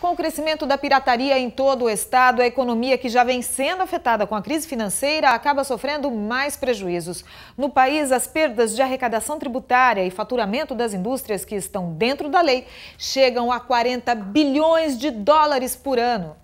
Com o crescimento da pirataria em todo o estado, a economia que já vem sendo afetada com a crise financeira acaba sofrendo mais prejuízos. No país, as perdas de arrecadação tributária e faturamento das indústrias que estão dentro da lei chegam a 40 bilhões de dólares por ano.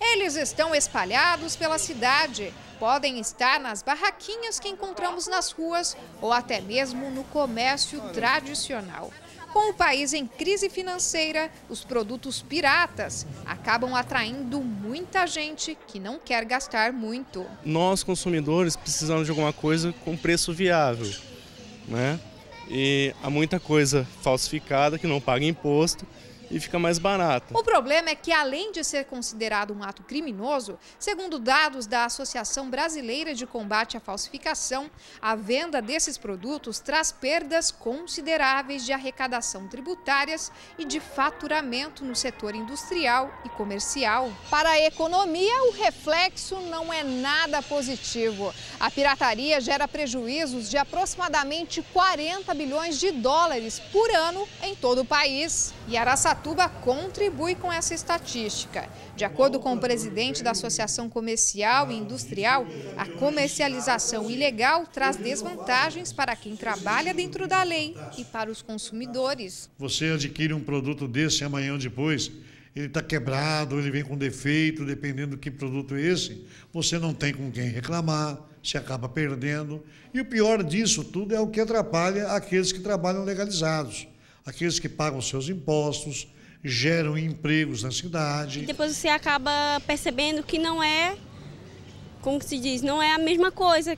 Eles estão espalhados pela cidade, podem estar nas barraquinhas que encontramos nas ruas ou até mesmo no comércio tradicional. Com o país em crise financeira, os produtos piratas acabam atraindo muita gente que não quer gastar muito. Nós, consumidores, precisamos de alguma coisa com preço viável. Né? E há muita coisa falsificada que não paga imposto e fica mais barato. O problema é que, além de ser considerado um ato criminoso, segundo dados da Associação Brasileira de Combate à Falsificação, a venda desses produtos traz perdas consideráveis de arrecadação tributárias e de faturamento no setor industrial e comercial. Para a economia, o reflexo não é nada positivo. A pirataria gera prejuízos de aproximadamente 40 bilhões de dólares por ano em todo o país. E Araçatuba Araçatuba contribui com essa estatística. De acordo com o presidente da Associação Comercial e Industrial, a comercialização ilegal traz desvantagens para quem trabalha dentro da lei e para os consumidores. Você adquire um produto desse amanhã ou depois, ele está quebrado, ele vem com defeito, dependendo do que produto é esse, você não tem com quem reclamar, se acaba perdendo. E o pior disso tudo é o que atrapalha aqueles que trabalham legalizados aqueles que pagam seus impostos, geram empregos na cidade. E depois você acaba percebendo que não é, como se diz, não é a mesma coisa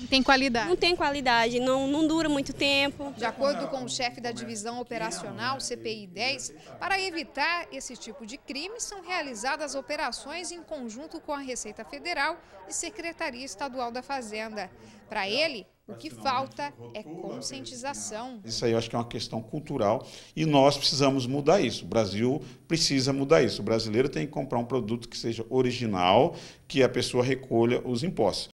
não tem qualidade. Não tem qualidade, não, não dura muito tempo. De acordo com o chefe da divisão operacional, CPI 10, para evitar esse tipo de crime, são realizadas operações em conjunto com a Receita Federal e Secretaria Estadual da Fazenda. Para ele, o que falta é conscientização. Isso aí eu acho que é uma questão cultural e nós precisamos mudar isso. O Brasil precisa mudar isso. O brasileiro tem que comprar um produto que seja original, que a pessoa recolha os impostos.